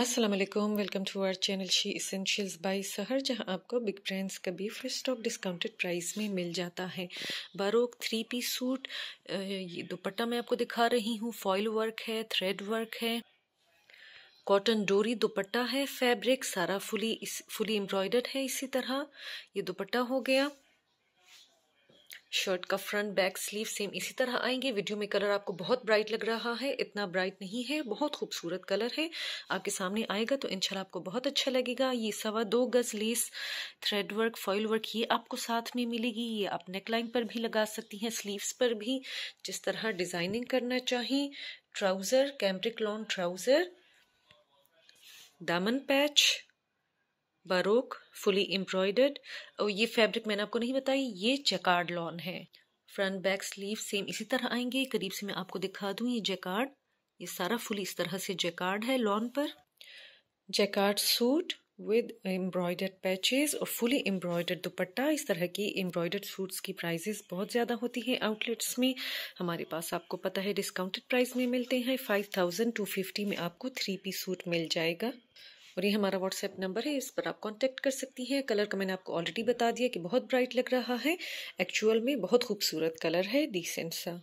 Aslam welcome to our channel She Essentials by Sahar जहां आपको big brands का भी फ्रेश स्टॉक डिस्काउंटेड प्राइस में मिल जाता है बारोक थ्री पीस सूट ये दुपट्टा मैं आपको दिखा रही हूँ फॉइल वर्क है थ्रेड वर्क है कॉटन डोरी दुपट्टा है फैब्रिक सारा फुली फुली एम्ब्रॉयडर्ड है इसी तरह ये दुपट्टा हो गया शर्ट का फ्रंट बैक स्लीव सेम इसी तरह आएंगे वीडियो में कलर आपको बहुत ब्राइट लग रहा है इतना ब्राइट नहीं है बहुत खूबसूरत कलर है आपके सामने आएगा तो इनशाला आपको बहुत अच्छा लगेगा ये सवा दो गज lace thread work foil work ये आपको साथ में मिलेगी ये आप नेकलाइन पर भी लगा सकती हैं स्लीव्स पर भी जिस तरह डिजाइनिंग करना चाहिए ट्राउज़र कैम्ब्रिक लॉन्ग ट्राउज़र दामन पैच बारोक फुली एम्ब्रॉयडर्ड और ये फैब्रिक मैंने आपको नहीं बताई ये जैकार्ड लॉन है फ्रंट बैक स्लीव सेम इसी तरह आएंगे करीब से मैं आपको दिखा दूँ ये जैकार्ड ये सारा फुल इस तरह से जैकार्ड है लॉन पर jacquard suit with embroidered patches और फुली एम्ब्रॉयडर्ड दुपट्टा इस तरह की एम्ब्रॉयडर्ड सूट्स की प्राइजेस बहुत ज़्यादा होती हैं आउटलेट्स में हमारे पास आपको पता है डिस्काउंटेड प्राइस में मिलते हैं फाइव थाउजेंड टू फिफ्टी में आपको थ्री पी सूट मिल जाएगा और ये हमारा व्हाट्सएप नंबर है इस पर आप कांटेक्ट कर सकती हैं कलर का मैंने आपको ऑलरेडी बता दिया कि बहुत ब्राइट लग रहा है एक्चुअल में बहुत खूबसूरत कलर है डिसेंट सा